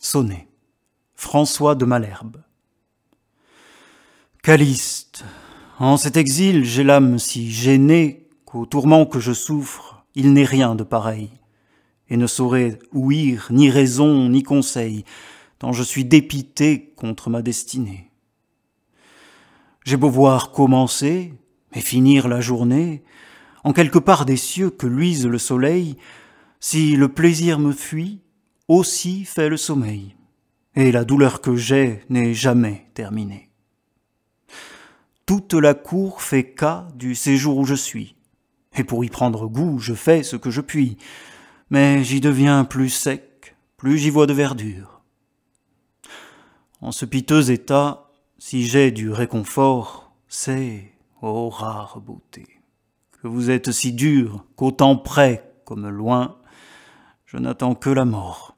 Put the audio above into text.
Sonnet. François de Malherbe. Caliste, en cet exil, j'ai l'âme si gênée qu'au tourment que je souffre, il n'est rien de pareil, et ne saurais ouïr ni raison ni conseil, tant je suis dépité contre ma destinée. J'ai beau voir commencer, et finir la journée, en quelque part des cieux que luise le soleil, si le plaisir me fuit, aussi fait le sommeil, et la douleur que j'ai n'est jamais terminée. Toute la cour fait cas du séjour où je suis, et pour y prendre goût, je fais ce que je puis, mais j'y deviens plus sec, plus j'y vois de verdure. En ce piteux état, si j'ai du réconfort, c'est, ô oh rare beauté, que vous êtes si dur qu'autant près comme loin, je n'attends que la mort.